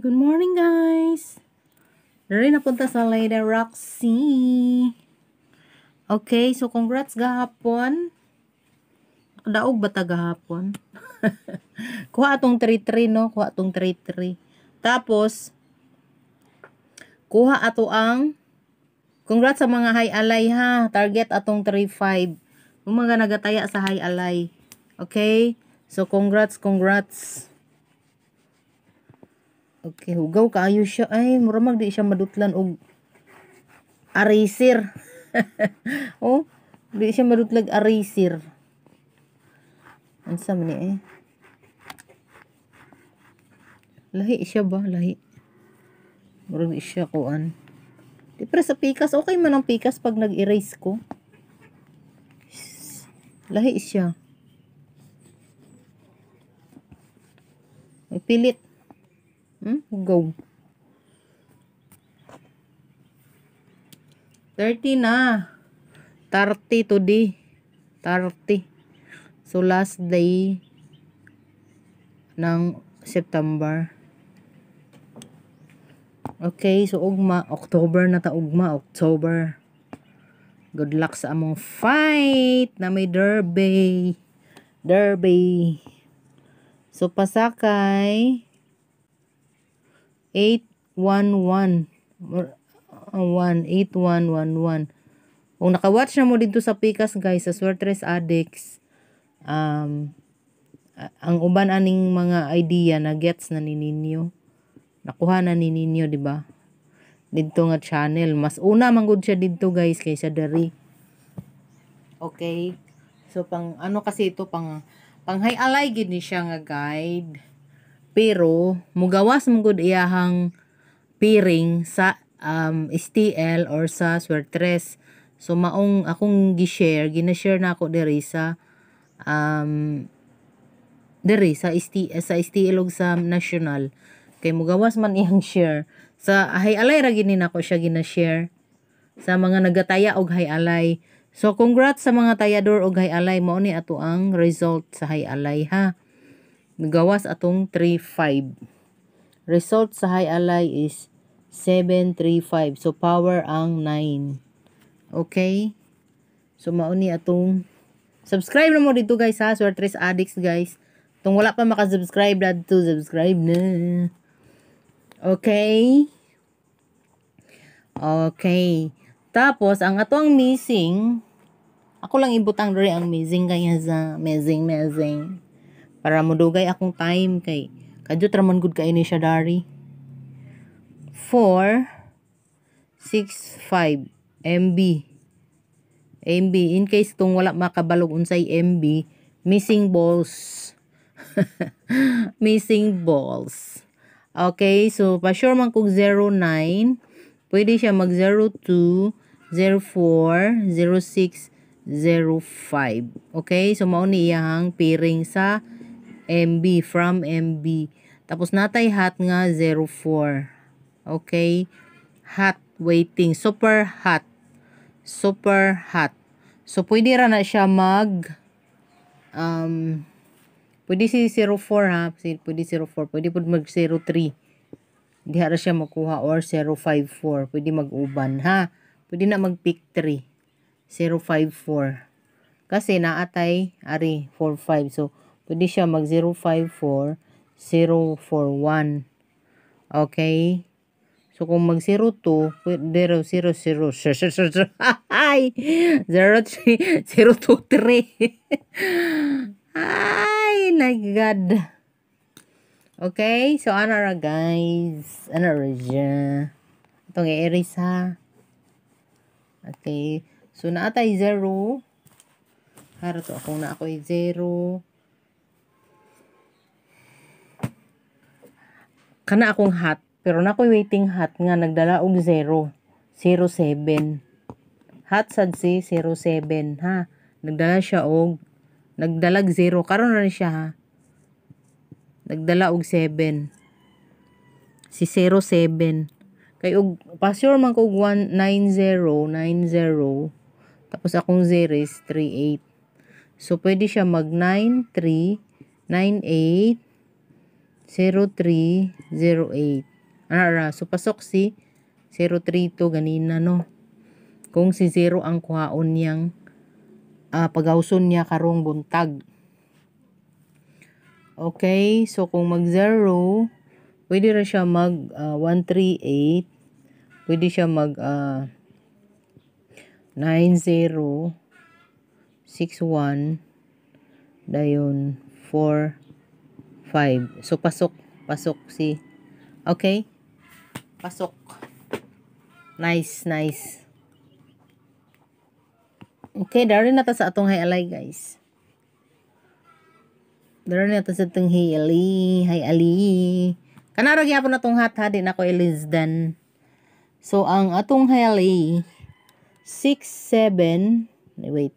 Good morning, guys! Dari napunta sa Lady Roxy. Okay, so congrats gahapon. Daog ba ta gahapon? Kuha atong 3-3, no? Kuha atong 3-3. Tapos, kuha ato ang congrats sa mga high alay, ha? Target atong 3-5. Mga nagataya sa high alay. Okay? So, congrats, congrats. Okay, hugaw kayo siya. Ay, muramag di siya madutlan og eraser. oh, di siya madutlag eraser. Ansa man eh? Lahi siya ba? Lahi. Murag siya kuan. Di pero sa pikas, okay man ang pikas pag nag-erase ko. Lahi siya. May pilit. Hmm? Go. 30 na. 30 today. 30. So, last day ng September. Okay, so ugma, October na ta ugma, October. Good luck sa among fight na may derby. Derby. So pasakay 811 or 18111. Kung nakawatch na mo dito sa Pikas guys, sa Swertres Addicts, um, ang uban aning mga idea na gets na ni ninyo. Nakuha na ni ninyo, di ba? Dito nga channel. Mas una manggod siya dito guys kaysa dari. Okay. So pang ano kasi ito pang pang high ally gid ni siya nga guide. Pero mugawas mo gud iyahang piring sa um, STL or sa Swertres. So maong akong gi-share, gina-share na ako diri sa um, diri sa ST sa STL og sa National. Kay mugawas man iyang share sa hay alay ra gini nako siya gina-share sa mga nagataya og hay alay. So congrats sa mga tayador og hay alay mao ni ato ang result sa hay alay ha. Nagawas atong 3.5. Result sa high ally is 7.35. So, power ang 9. Okay? So, mauni atong subscribe na mo dito guys ha. Swertres Addicts guys. tong wala pa maka-subscribe lad to subscribe na. Okay? Okay. Tapos, ang atong missing, ako lang ibutang rin ang missing kaya sa amazing, amazing. Para mudugay akong time kay kadto ramon gud kay ni siya dari. 4 65 MB. MB in case tong wala makabalog unsay MB, missing balls. missing balls. Okay, so pa sure man kung 09, pwede siya mag 02 04 06 05. Okay, so mao ni iyang piring sa MB, from MB. Tapos natay hot nga 04. Okay? Hot waiting, super hot. Super hot. So pwede ra na siya mag um pwede si 04 ha, pwede 04, pwede pud mag 03. Diha ra siya makuha or 054, pwede mag-uban ha. Pwede na mag pick 3. 054. Kasi naatay ari 45. So pwede siya mag 054041. Okay? So, kung mag 02, pwede 00, 00, 03, 023. ay, my God. Okay? So, ano ra guys? Ano ra siya? Itong i-erase ha. Okay. So, naatay 0. Haro to. Kung na ako ay 0. Kana akong hat, pero na waiting hat nga nagdala og 0. 07. Hat sad si 07 ha. Nagdala siya og nagdalag 0 karon na siya ha. Nagdala og 7. Si 07 kay og pasure man ko og 19090 tapos akong 0 is 38 so pwede siya mag 9398 0308. Ara, ah, so pasok si 032 to ganina no. Kung si 0 ang kuhaon niyang uh, pagawson niya karong buntag. Okay, so kung mag 0, pwede ra siya mag uh, ah, 138, pwede siya mag uh, 90, 61, dayon 4, 5. So, pasok. Pasok si... Okay? Pasok. Nice, nice. Okay, dari na ta sa atong hayalay, guys. Dari na ta sa atong hayali, hayali. Kanara gyapon atong hat ha din ako Elizdan. So ang atong hayali 6 7 wait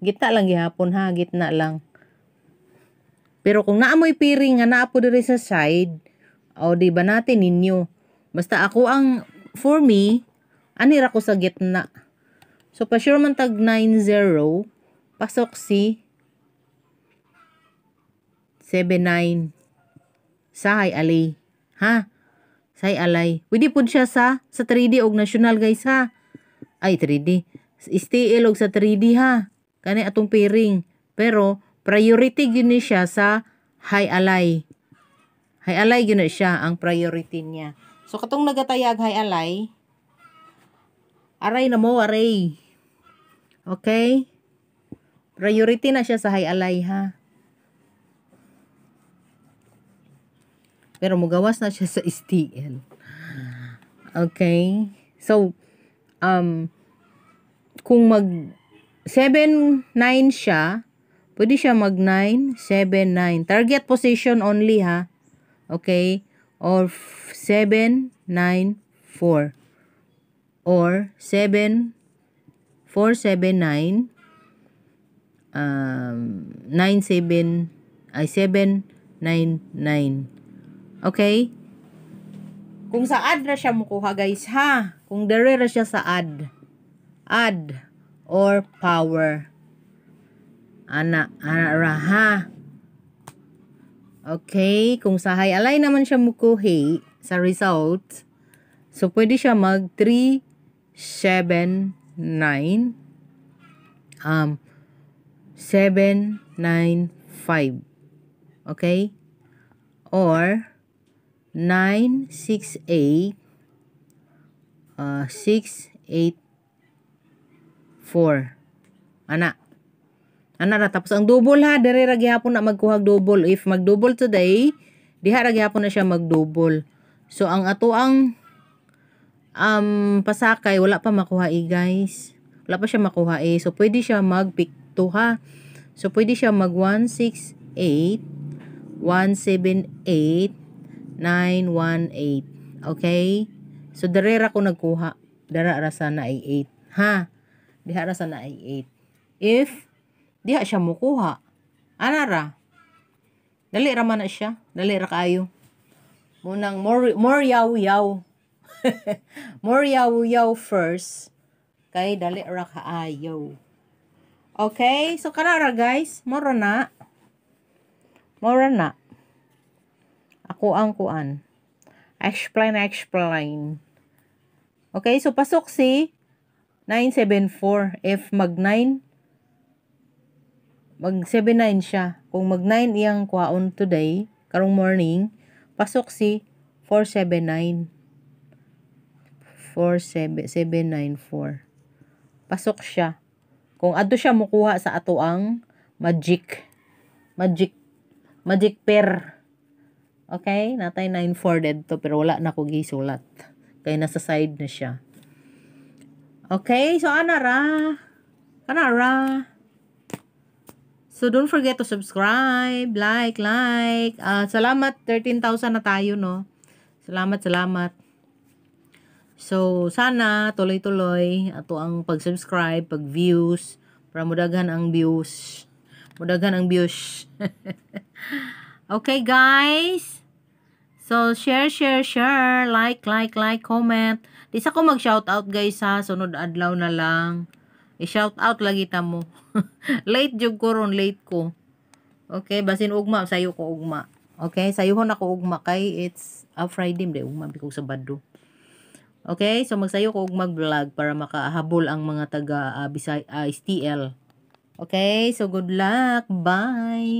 Gitna lang gihapon ha, gitna lang. Pero kung naamoy piring nga naapo diri sa side, o oh, di ba natin ninyo. Basta ako ang for me, anira ko sa gitna. So pa sure man tag 90, pasok si 79 sahay alay. Ha? Sahay alay. Pwede po siya sa sa 3D og national guys ha. Ay 3D. Stay ilog sa 3D ha. Kani atong piring. Pero, priority yun ni siya sa high alay. High alay yun siya ang priority niya. So, katong nagatayag high alay, aray na mo, aray. Okay? Priority na siya sa high alay, ha? Pero mugawas na siya sa STL. Okay? So, um, kung mag 7.9 siya, pwede siya mag-9, 7 Target position only ha. Okay? Or 7.94. Or 7.479. um 97 ay 799. Okay? Kung sa ad ra siya mukuha guys ha. Kung dere ra siya sa ad. Ad or power. Ana, ana raha. Okay, kung sa high alay naman siya mukuhi sa result, so pwede siya mag 379 um, 795. Okay? Or 9, 6, uh, 68 4. Ana. Ana ra tapos ang double ha, dere ra gihapon na magkuhag double. If magdouble today, diha ra gihapon na siya magdouble. So ang ato ang um pasakay wala pa makuha i eh, guys. Wala pa siya makuha eh. So pwede siya mag pick ha. So pwede siya mag 168 178 918. Okay? So, darera ko nagkuha. Darara sana ay 8. Ha? Dihara sa na 8. If diha siya mukuha, anara, dali ra man na siya, dali ra kayo. Munang more, more yaw-yaw. more yaw-yaw first. Kay dali ra kaayo Okay, so kanara guys, moro na. Moro na. Ako ang kuan. Explain, explain. Okay, so pasok si 974. F mag 9. Mag 79 siya. Kung mag 9 iyang kwaon today, karong morning, pasok si 479. 47794. Pasok siya. Kung adto siya mukuha sa ato ang magic. Magic. Magic pair. Okay? Natay 94 dead to pero wala na ko gisulat. kay nasa side na siya. Okay, so anara. Anara. So don't forget to subscribe, like, like. Uh, salamat, 13,000 na tayo, no? Salamat, salamat. So, sana tuloy-tuloy ato ang pag-subscribe, pag-views, para mudagan ang views. Mudagan ang views. okay, guys. So, share, share, share. Like, like, like, comment. Di sa ko mag-shoutout guys sa sunod adlaw na lang. I-shoutout lagi ta mo. late jug ko ron, late ko. Okay, basin ugma, sayo ko ugma. Okay, sayuhon ako ugma kay it's a Friday, di ugma, biko sa Bado. Okay, so magsayo ko og mag-vlog para makahabol ang mga taga uh, Bisay, uh, ah, STL. Okay, so good luck. Bye.